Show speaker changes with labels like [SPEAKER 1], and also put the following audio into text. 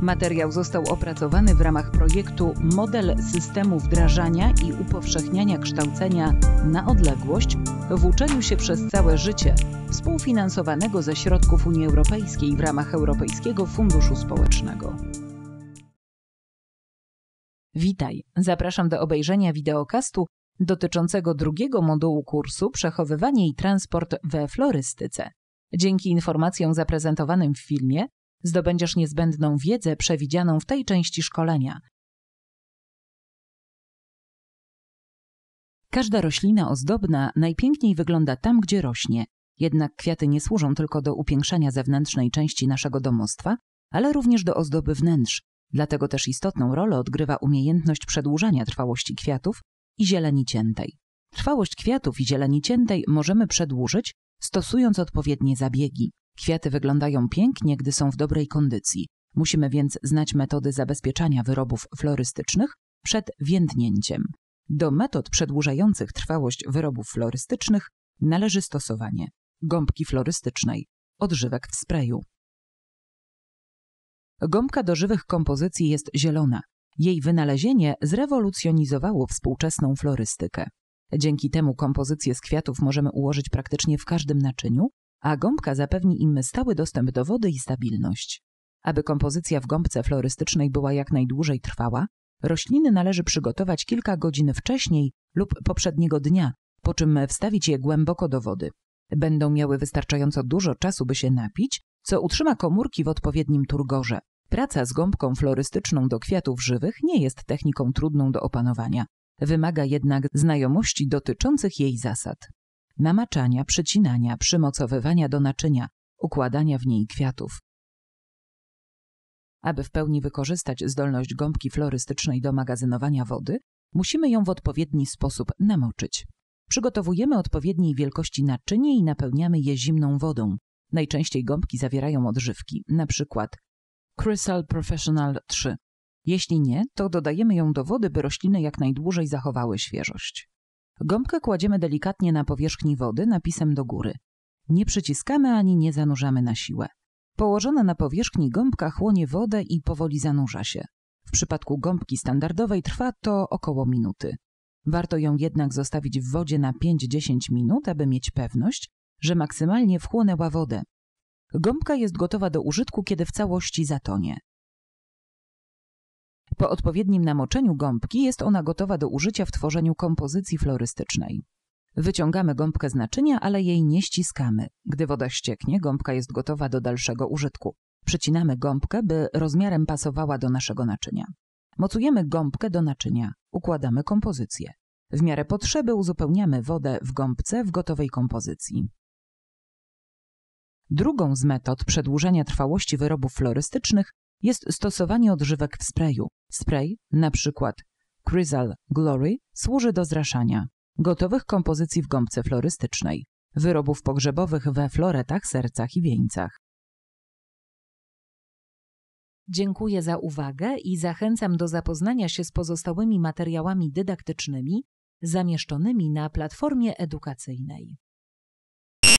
[SPEAKER 1] Materiał został opracowany w ramach projektu Model systemu wdrażania i upowszechniania kształcenia na odległość w uczeniu się przez całe życie, współfinansowanego ze środków Unii Europejskiej w ramach Europejskiego Funduszu Społecznego. Witaj, zapraszam do obejrzenia wideokastu dotyczącego drugiego modułu kursu Przechowywanie i transport we florystyce. Dzięki informacjom zaprezentowanym w filmie Zdobędziesz niezbędną wiedzę przewidzianą w tej części szkolenia. Każda roślina ozdobna najpiękniej wygląda tam, gdzie rośnie. Jednak kwiaty nie służą tylko do upiększania zewnętrznej części naszego domostwa, ale również do ozdoby wnętrz. Dlatego też istotną rolę odgrywa umiejętność przedłużania trwałości kwiatów i zieleni ciętej. Trwałość kwiatów i zieleni ciętej możemy przedłużyć, stosując odpowiednie zabiegi. Kwiaty wyglądają pięknie, gdy są w dobrej kondycji. Musimy więc znać metody zabezpieczania wyrobów florystycznych przed więdnięciem. Do metod przedłużających trwałość wyrobów florystycznych należy stosowanie gąbki florystycznej, odżywek w sprayu. Gąbka do żywych kompozycji jest zielona. Jej wynalezienie zrewolucjonizowało współczesną florystykę. Dzięki temu kompozycje z kwiatów możemy ułożyć praktycznie w każdym naczyniu, a gąbka zapewni im stały dostęp do wody i stabilność. Aby kompozycja w gąbce florystycznej była jak najdłużej trwała, rośliny należy przygotować kilka godzin wcześniej lub poprzedniego dnia, po czym wstawić je głęboko do wody. Będą miały wystarczająco dużo czasu, by się napić, co utrzyma komórki w odpowiednim turgorze. Praca z gąbką florystyczną do kwiatów żywych nie jest techniką trudną do opanowania. Wymaga jednak znajomości dotyczących jej zasad namaczania, przecinania, przymocowywania do naczynia, układania w niej kwiatów. Aby w pełni wykorzystać zdolność gąbki florystycznej do magazynowania wody, musimy ją w odpowiedni sposób namoczyć. Przygotowujemy odpowiedniej wielkości naczynie i napełniamy je zimną wodą. Najczęściej gąbki zawierają odżywki, np. Crystal Professional 3. Jeśli nie, to dodajemy ją do wody, by rośliny jak najdłużej zachowały świeżość. Gąbkę kładziemy delikatnie na powierzchni wody, napisem do góry. Nie przyciskamy ani nie zanurzamy na siłę. Położona na powierzchni gąbka chłonie wodę i powoli zanurza się. W przypadku gąbki standardowej trwa to około minuty. Warto ją jednak zostawić w wodzie na 5-10 minut, aby mieć pewność, że maksymalnie wchłonęła wodę. Gąbka jest gotowa do użytku, kiedy w całości zatonie. Po odpowiednim namoczeniu gąbki jest ona gotowa do użycia w tworzeniu kompozycji florystycznej. Wyciągamy gąbkę z naczynia, ale jej nie ściskamy. Gdy woda ścieknie, gąbka jest gotowa do dalszego użytku. Przycinamy gąbkę, by rozmiarem pasowała do naszego naczynia. Mocujemy gąbkę do naczynia, układamy kompozycję. W miarę potrzeby uzupełniamy wodę w gąbce w gotowej kompozycji. Drugą z metod przedłużenia trwałości wyrobów florystycznych jest stosowanie odżywek w sprayu. Spray, np. Crizal Glory, służy do zraszania gotowych kompozycji w gąbce florystycznej, wyrobów pogrzebowych we floretach, sercach i wieńcach. Dziękuję za uwagę i zachęcam do zapoznania się z pozostałymi materiałami dydaktycznymi zamieszczonymi na platformie edukacyjnej.